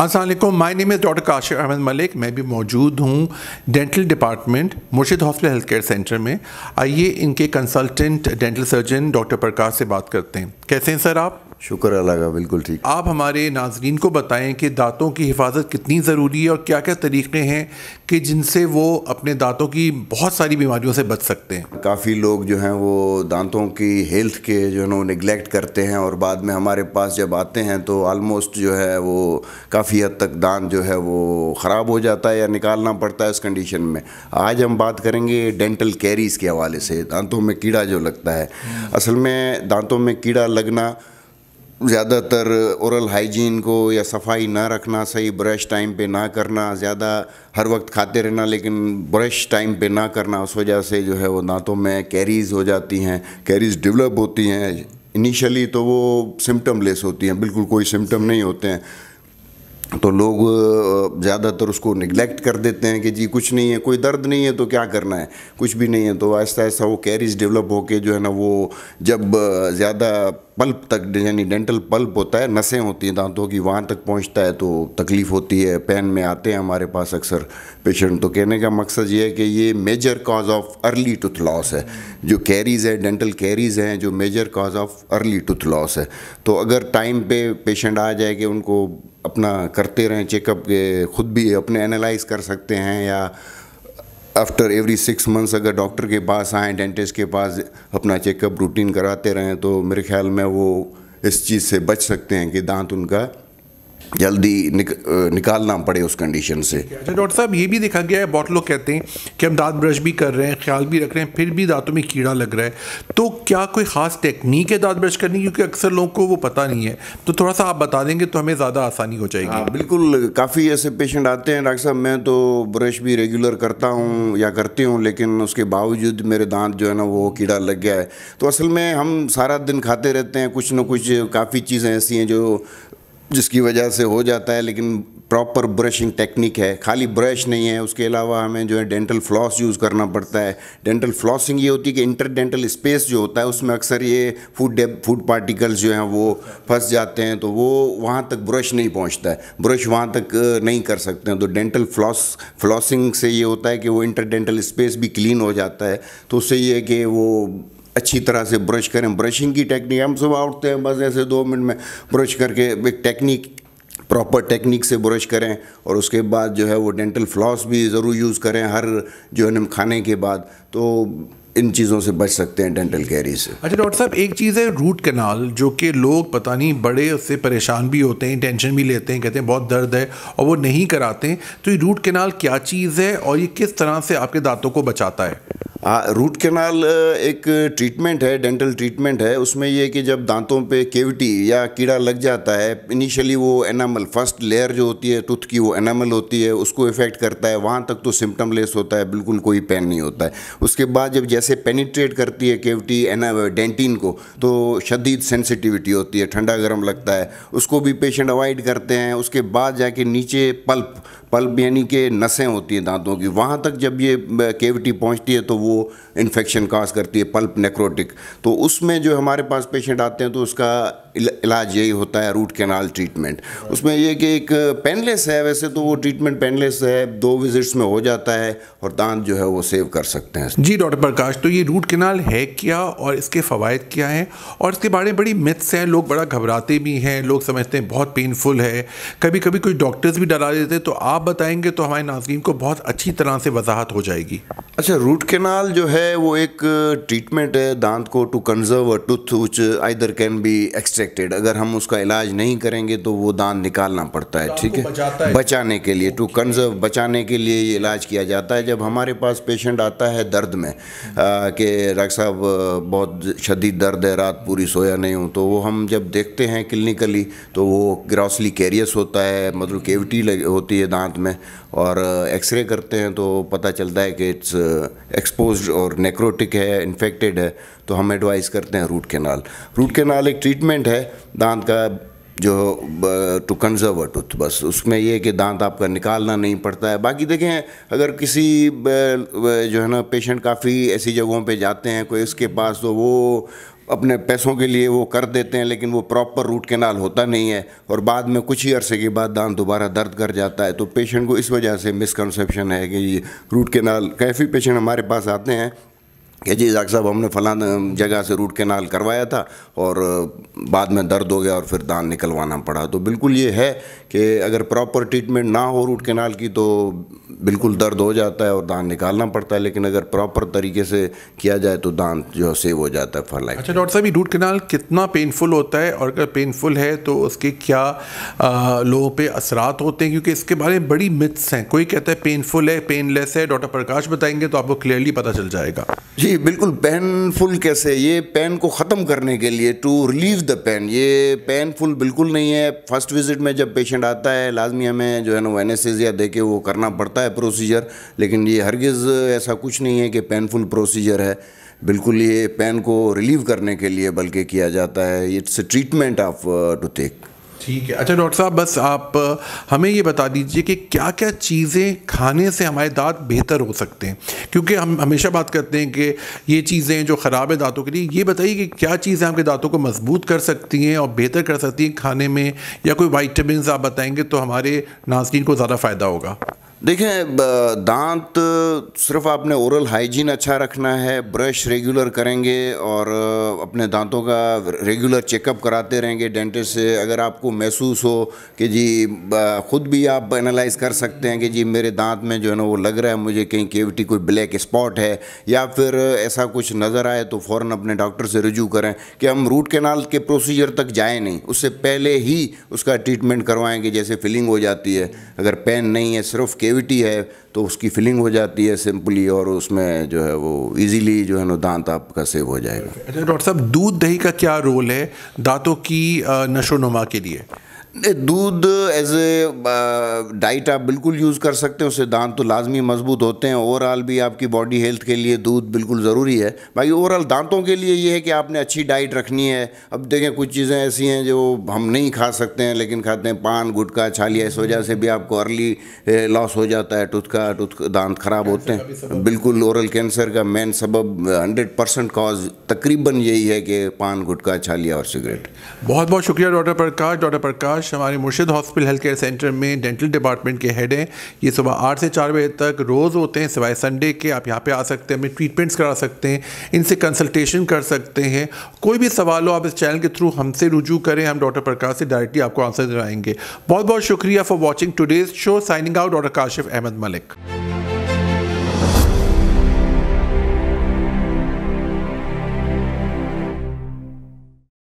Aslam my name is doctor Kashif Ahmad Malik मैं भी मौजूद हूँ dental department Murshid hospital health care centre में आइए इनके consultant dental surgeon doctor Prakash से बात करते हैं कैसे हैं सर आप शुक्र अल्लाह का बिल्कुल ठीक आप हमारे नाजरीन को बताएं कि दांतों की हिफाजत कितनी ज़रूरी है और क्या क्या तरीक़े हैं कि जिनसे वो अपने दांतों की बहुत सारी बीमारियों से बच सकते हैं काफ़ी लोग जो हैं वो दांतों की हेल्थ के जो है वो निगलेक्ट करते हैं और बाद में हमारे पास जब आते हैं तो आलमोस्ट जो है वो काफ़ी हद तक दांत जो है वो ख़राब हो जाता है या निकालना पड़ता है उस कंडीशन में आज हम बात करेंगे डेंटल कैरीज़ के हवाले से दांतों में कीड़ा जो लगता है हम्म। असल में दांतों में कीड़ा लगना ज़्यादातर ओरल हाइजीन को या सफाई ना रखना सही ब्रश टाइम पे ना करना ज़्यादा हर वक्त खाते रहना लेकिन ब्रश टाइम पे ना करना उस वजह से जो है वो दांतों में कैरीज हो जाती हैं कैरीज डेवलप होती हैं इनिशियली तो वो सिम्टम लेस होती हैं बिल्कुल कोई सिम्टम नहीं होते हैं तो लोग ज़्यादातर उसको निगलेक्ट कर देते हैं कि जी कुछ नहीं है कोई दर्द नहीं है तो क्या करना है कुछ भी नहीं है तो आहिस्ता आहिस्ता वो कैरीज डेवलप होके जो है ना वो जब ज़्यादा पल्प तक यानी डेंटल पल्प होता है नसें होती हैं दांतों की वहाँ तक पहुँचता है तो तकलीफ़ होती है पेन में आते हैं हमारे पास अक्सर पेशेंट तो कहने का मकसद ये है कि ये major cause of early tooth loss है जो कैरीज़ है डेंटल कैरीज़ हैं जो major cause of early tooth loss है तो अगर टाइम पे पेशेंट आ जाए कि उनको अपना करते रहें चेकअप के खुद भी अपने एनालाइज कर सकते हैं या आफ्टर एवरी सिक्स मंथ्स अगर डॉक्टर के पास आएँ डेंटिस्ट के पास अपना चेकअप रूटीन कराते रहें तो मेरे ख्याल में वो इस चीज़ से बच सकते हैं कि दांत उनका जल्दी निक, निकालना पड़े उस कंडीशन से अच्छा डॉक्टर साहब ये भी देखा गया है बहुत लोग कहते हैं कि हम दांत ब्रश भी कर रहे हैं ख्याल भी रख रहे हैं फिर भी दांतों में कीड़ा लग रहा है तो क्या कोई ख़ास टेक्निक है दांत ब्रश करने क्योंकि अक्सर लोगों को वो पता नहीं है तो थोड़ा सा आप बता देंगे तो हमें ज़्यादा आसानी हो जाएगी आ, हाँ, बिल्कुल काफ़ी ऐसे पेशेंट आते हैं डॉक्टर साहब मैं तो ब्रश भी रेगुलर करता हूँ या करती हूँ लेकिन उसके बावजूद मेरे दांत जो है ना वो कीड़ा लग गया है तो असल में हम सारा दिन खाते रहते हैं कुछ ना कुछ काफ़ी चीज़ें ऐसी हैं जो जिसकी वजह से हो जाता है लेकिन प्रॉपर ब्रशिंग टेक्निक है खाली ब्रश नहीं है उसके अलावा हमें जो है डेंटल फ्लॉस यूज़ करना पड़ता है डेंटल फ्लॉसिंग ये होती है कि इंटर डेंटल स्पेस जो होता है उसमें अक्सर ये फूड फूड पार्टिकल्स जो हैं वो फंस जाते हैं तो वो वहाँ तक ब्रश नहीं पहुँचता है ब्रश वहाँ तक नहीं कर सकते हैं तो डेंटल फ्लॉस फ्लॉसिंग से ये होता है कि वो इंटर डेंटल स्पेस भी क्लीन हो जाता है तो उससे ये कि वो अच्छी तरह से ब्रश करें ब्रशिंग की टेक्निक हम सुबह उठते हैं बस ऐसे दो मिनट में ब्रश करके एक टेक्निक प्रॉपर टेक्निक से ब्रश करें और उसके बाद जो है वो डेंटल फ्लॉस भी ज़रूर यूज़ करें हर जो है ना खाने के बाद तो इन चीज़ों से बच सकते हैं डेंटल कैरी से अच्छा डॉक्टर साहब एक चीज़ है रूट कैनाल जो कि लोग पता नहीं बड़े उससे परेशान भी होते हैं टेंशन भी लेते हैं कहते हैं बहुत दर्द है और वो नहीं कराते तो ये रूट कैनाल क्या चीज़ है और ये किस तरह से आपके दांतों को बचाता है आ, रूट कैनाल एक ट्रीटमेंट है डेंटल ट्रीटमेंट है उसमें यह कि जब दांतों पे केविटी या कीड़ा लग जाता है इनिशियली वो एनामल फर्स्ट लेयर जो होती है टूथ की वो एनामल होती है उसको इफेक्ट करता है वहाँ तक तो सिम्टम लेस होता है बिल्कुल कोई पेन नहीं होता है उसके बाद जब जैसे पेनिट्रेट करती है केविटी एना डेंटिन को तो शदीद सेंसिटिविटी होती है ठंडा गर्म लगता है उसको भी पेशेंट अवॉइड करते हैं उसके बाद जाके नीचे पल्प पल्प यानी कि नसें होती हैं दांतों की वहाँ तक जब ये केविटी पहुँचती है तो वो इन्फेक्शन काज करती है पल्प नेक्रोटिक तो उसमें जो हमारे पास पेशेंट आते हैं तो उसका इलाज यही होता है रूट कैनाल ट्रीटमेंट उसमें यह कि एक पेनलेस है वैसे तो वो ट्रीटमेंट पेनलेस है दो विजिट्स में हो जाता है और दांत जो है वो सेव कर सकते हैं जी डॉक्टर प्रकाश तो ये रूट कैनाल है क्या और इसके फ़वाद क्या हैं और इसके बारे में बड़ी मिथ्स हैं लोग बड़ा घबराते भी हैं लोग समझते हैं बहुत पेनफुल है कभी कभी कोई डॉक्टर्स भी डरा देते हैं तो आप बताएंगे तो हमारे नाजीन को बहुत अच्छी तरह से वजाहत हो जाएगी अच्छा रूट कैनाल बहरहाल जो है वो एक ट्रीटमेंट है दांत को to conserve a tooth which either can be extracted अगर हम उसका इलाज नहीं करेंगे तो वो दांत निकालना पड़ता है ठीक है बचाने के लिए टू कंजर्व बचाने के लिए ये इलाज किया जाता है जब हमारे पास पेशेंट आता है दर्द में हम्म। कि डॉक्टर साहब बहुत शदीद दर्द है रात पूरी सोया नहीं हूँ तो वो हम जब देखते हैं क्लिनिकली तो वो ग्रॉसली कैरियस होता है मतलब केविटी होती है दांत में और एक्सरे करते हैं तो पता चलता है कि इट्स एक्सपो एक्सपोज और नेक्रोटिक है इन्फेक्टेड है तो हम एडवाइस करते हैं रूट केनाल रूट केनाल एक ट्रीटमेंट है दांत का जो टू कंजर्व अ टूथ बस उसमें यह कि दांत आपका निकालना नहीं पड़ता है बाकी देखें अगर किसी जो है ना पेशेंट काफ़ी ऐसी जगहों पे जाते हैं कोई उसके पास तो वो अपने पैसों के लिए वो कर देते हैं लेकिन वो प्रॉपर रूट कैनाल होता नहीं है और बाद में कुछ ही अरसे के बाद दांत दोबारा दर्द कर जाता है तो पेशेंट को इस वजह से मिसकनसेप्शन है कि रूट कैनाल काफ़ी पेशेंट हमारे पास आते हैं कि जी डॉक्टर साहब हमने फलान जगह से रूट कैनाल करवाया था और बाद में दर्द हो गया और फिर दान निकलवाना पड़ा तो बिल्कुल ये है कि अगर प्रॉपर ट्रीटमेंट ना हो रूट कैनाल की तो बिल्कुल दर्द हो जाता है और दान निकालना पड़ता है लेकिन अगर प्रॉपर तरीके से किया जाए तो दान जो सेव हो जाता है फॉर अच्छा डॉक्टर साहब ये रूट कैनाल कितना पेनफुल होता है और अगर पेनफुल है तो उसके क्या लोगों पर असरात होते हैं क्योंकि इसके बारे में बड़ी मिथ्स हैं कोई कहता है पेनफुल है पेनलेस है डॉक्टर प्रकाश बताएंगे तो आपको क्लियरली पता चल जाएगा जी जी बिल्कुल पेनफुल कैसे ये पेन को ख़त्म करने के लिए टू रिलीव द पेन ये पेनफुल बिल्कुल नहीं है फर्स्ट विजिट में जब पेशेंट आता है लाजमी हमें जो है ना वो एनेस्थीसिया दे के वो करना पड़ता है प्रोसीजर लेकिन ये हरगिज़ ऐसा कुछ नहीं है कि पेनफुल प्रोसीजर है बिल्कुल ये पेन को रिलीव करने के लिए बल्कि किया जाता है it's treatment of to take ठीक है अच्छा डॉक्टर साहब बस आप हमें ये बता दीजिए कि क्या क्या चीज़ें खाने से हमारे दांत बेहतर हो सकते हैं क्योंकि हम हमेशा बात करते हैं कि ये चीज़ें जो ख़राब है दांतों के लिए ये बताइए कि क्या चीज़ें आपके दांतों को मजबूत कर सकती हैं और बेहतर कर सकती हैं खाने में या कोई वाइटमिन आप बताएंगे तो हमारे नाजरीन को ज़्यादा फ़ायदा होगा देखें दांत सिर्फ आपने ओरल हाइजीन अच्छा रखना है ब्रश रेगुलर करेंगे और अपने दांतों का रेगुलर चेकअप कराते रहेंगे डेंटिस्ट से अगर आपको महसूस हो कि जी ख़ुद भी आप एनालाइज कर सकते हैं कि जी मेरे दांत में जो है ना वो लग रहा है मुझे कहीं केविटी कोई ब्लैक स्पॉट है या फिर ऐसा कुछ नज़र आए तो फ़ौर अपने डॉक्टर से रजू करें कि हम रूट कैनाल के प्रोसीजर तक जाए नहीं उससे पहले ही उसका ट्रीटमेंट करवाएँगे जैसे फिलिंग हो जाती है अगर पेन नहीं है सिर्फ कैविटी है तो उसकी फिलिंग हो जाती है सिंपली और उसमें जो है वो इजीली जो है ना दांत आपका सेव हो जाएगा अच्छा डॉक्टर साहब दूध दही का क्या रोल है दांतों की नशोनुमा के लिए दूध एज ए डाइट आप बिल्कुल यूज़ कर सकते हैं उससे दांत तो लाजमी मजबूत होते हैं ओवरऑल भी आपकी बॉडी हेल्थ के लिए दूध बिल्कुल ज़रूरी है बाकी ओवरऑल दांतों के लिए ये है कि आपने अच्छी डाइट रखनी है अब देखें कुछ चीज़ें ऐसी हैं जो हम नहीं खा सकते हैं लेकिन खाते हैं पान गुटखा छालिया इस वजह से भी आपको अर्ली लॉस uh, हो जाता है टूथ का टूथ दांत ख़राब होते हैं बिल्कुल ओरल कैंसर का मेन सबब हंड्रेड परसेंट कॉज तकरीबन यही है कि पान गुटखा छालिया और सिगरेट बहुत बहुत शुक्रिया डॉक्टर प्रकाश डॉक्टर प्रकाश प्रकाश हमारे Murshid hospital health care centre में डेंटल डिपार्टमेंट के हेड हैं ये सुबह आठ से चार बजे तक रोज़ होते हैं सिवाय संडे के आप यहाँ पे आ सकते हैं हमें ट्रीटमेंट्स करा सकते हैं इनसे कंसल्टेशन कर सकते हैं कोई भी सवाल हो आप इस चैनल के थ्रू हमसे रुजू करें हम डॉक्टर प्रकाश से डायरेक्टली आपको आंसर दिलाएंगे बहुत बहुत शुक्रिया for watching today's show signing out doctor Kashif Ahmad Malik